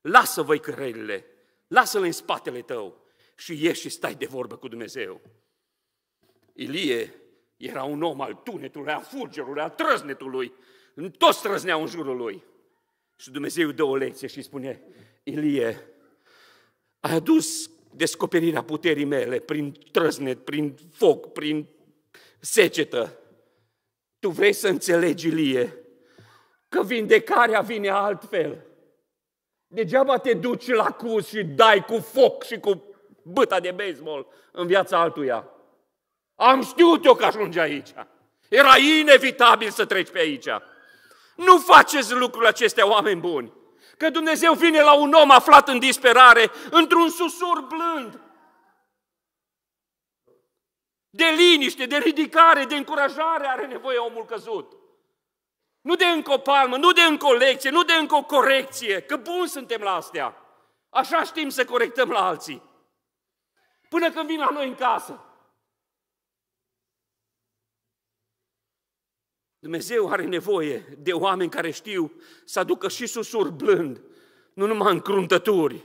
Lasă cărările. lasă-le în spatele tău și ieși și stai de vorbă cu Dumnezeu. Ilie era un om al tunetului, al fulgerului, al trăznetului. Toți trăzneau în jurul lui. Și Dumnezeu dă o lecție și spune, Ilie, a adus descoperirea puterii mele prin trăznet, prin foc, prin secetă. Tu vrei să înțelegi, Ilie, că vindecarea vine altfel. Degeaba te duci la cus și dai cu foc și cu băta de baseball în viața altuia. Am știut eu că ajunge aici. Era inevitabil să treci pe aici. Nu faceți lucrul acestea, oameni buni. Că Dumnezeu vine la un om aflat în disperare, într-un susur blând, de liniște, de ridicare, de încurajare are nevoie omul căzut. Nu de încă o palmă, nu de încă o lecție, nu de încă o corecție, că bun suntem la astea. Așa știm să corectăm la alții până când vin la noi în casă. Dumnezeu are nevoie de oameni care știu să aducă și susur blând, nu numai încruntături.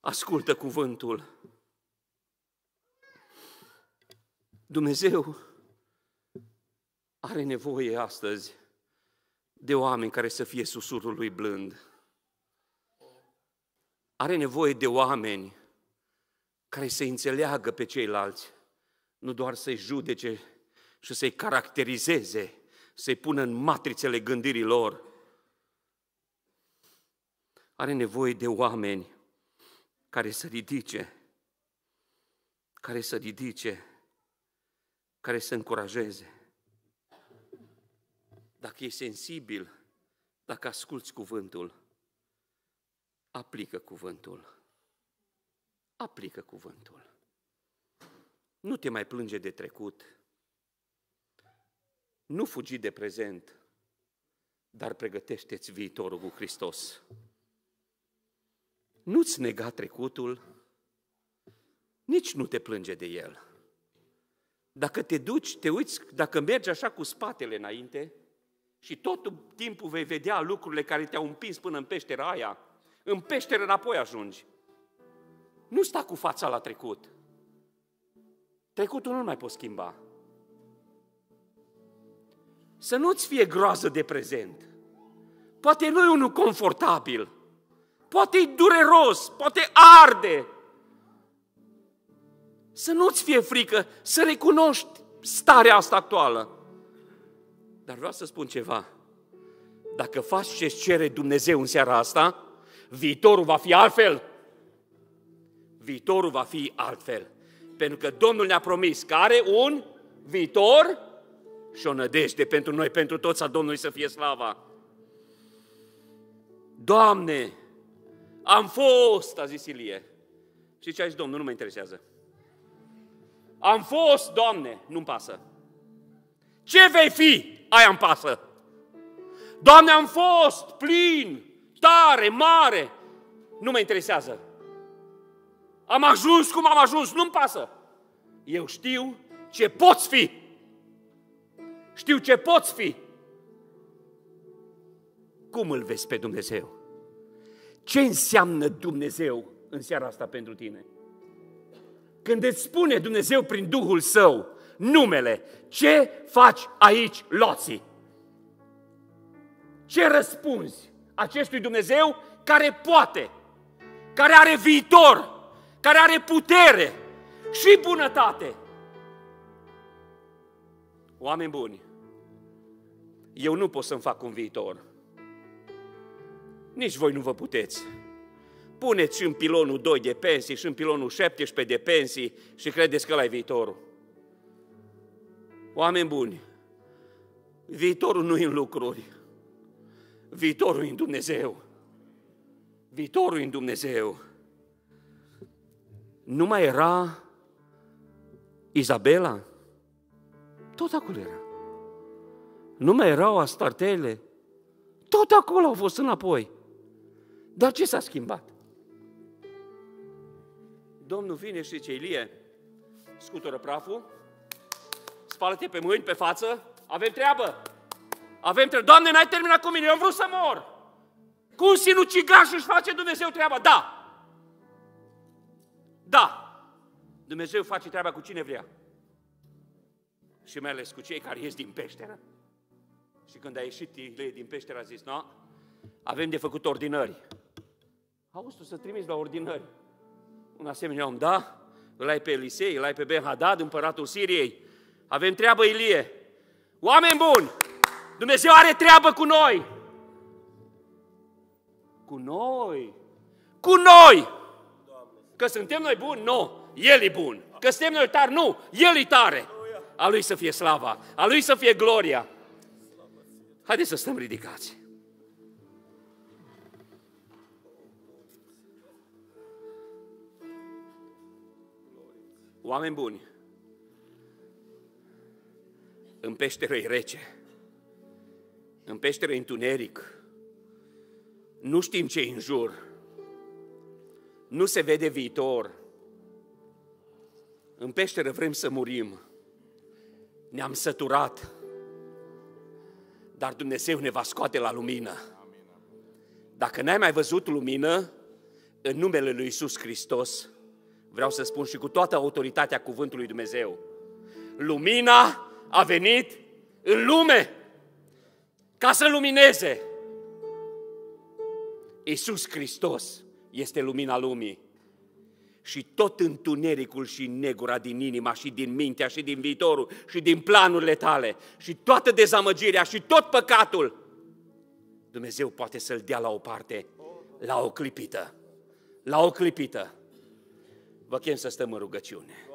Ascultă cuvântul. Dumnezeu are nevoie astăzi de oameni care să fie susurul lui blând are nevoie de oameni care să înțeleagă pe ceilalți, nu doar să-i judece și să-i caracterizeze, să-i pună în matrițele gândirii lor. Are nevoie de oameni care să ridice, care să ridice, care să încurajeze. Dacă e sensibil, dacă asculți cuvântul, aplică cuvântul. Aplică cuvântul. Nu te mai plânge de trecut. Nu fugi de prezent, dar pregătește-ți viitorul cu Hristos. Nu-ți nega trecutul, nici nu te plânge de el. Dacă te duci, te uiți, dacă mergi așa cu spatele înainte și tot timpul vei vedea lucrurile care te-au împins până în peștera aia, în peșteră înapoi ajungi. Nu sta cu fața la trecut. Trecutul nu mai poți schimba. Să nu-ți fie groază de prezent. Poate nu e unul confortabil. Poate e dureros, poate arde. Să nu-ți fie frică, să recunoști starea asta actuală. Dar vreau să spun ceva. Dacă faci ce cere Dumnezeu în seara asta, viitorul va fi altfel. Viitorul va fi altfel. Pentru că Domnul ne-a promis că are un viitor și o nădejde pentru noi, pentru toți a Domnului să fie slava. Doamne, am fost, a zis Ilie. Și ce ai zis Domnul? Nu mă interesează. Am fost, Doamne, nu-mi pasă. Ce vei fi? Aia îmi pasă. Doamne, am fost plin tare, mare, nu mă interesează. Am ajuns cum am ajuns, nu-mi pasă. Eu știu ce poți fi. Știu ce poți fi. Cum îl vezi pe Dumnezeu? Ce înseamnă Dumnezeu în seara asta pentru tine? Când îți spune Dumnezeu prin Duhul Său numele, ce faci aici, loții? Ce răspunzi? acestui Dumnezeu care poate, care are viitor, care are putere și bunătate. Oameni buni, eu nu pot să-mi fac un viitor. Nici voi nu vă puteți. Puneți în pilonul 2 de pensii și în pilonul 17 de pensii și credeți că la viitorul. Oameni buni, viitorul nu e în lucruri. Viitorul în Dumnezeu. Viitorul în Dumnezeu. Nu mai era Izabela? Tot acolo era. Nu mai erau astartele? Tot acolo au fost înapoi. Dar ce s-a schimbat? Domnul vine și zice, Ilie, scutură praful, spală-te pe mâini, pe față, avem treabă! Avem trebuie, Doamne, n-ai terminat cu mine, eu am vrut să mor. Cu un sinucigaș își face Dumnezeu treaba? Da. Da. Dumnezeu face treaba cu cine vrea. Și mai ales cu cei care ies din peșteră. Și când a ieșit Ilei din peșteră a zis, nu, avem de făcut ordinări. Auzi, tu să trimiți la ordinări. Un asemenea om, da, îl ai pe Elisei, îl ai pe Ben Hadad, împăratul Siriei. Avem treabă, Ilie. Oameni buni! Dumnezeu are treabă cu noi. Cu noi. Cu noi. Că suntem noi buni? Nu. El e bun. Că suntem noi tari? Nu. El e tare. A Lui să fie slava. A Lui să fie gloria. Haideți să stăm ridicați. Oameni buni, în peșteră e rece în peștere întuneric, nu știm ce în jur, nu se vede viitor, în peșteră vrem să murim, ne-am săturat, dar Dumnezeu ne va scoate la lumină. Dacă n-ai mai văzut lumină, în numele Lui Isus Hristos, vreau să spun și cu toată autoritatea cuvântului Dumnezeu, lumina a venit în lume ca să lumineze. Iisus Hristos este lumina lumii și tot întunericul și negura din inima și din mintea și din viitorul și din planurile tale și toată dezamăgirea și tot păcatul, Dumnezeu poate să-l dea la o parte, la o clipită, la o clipită. Vă chem să stăm în rugăciune.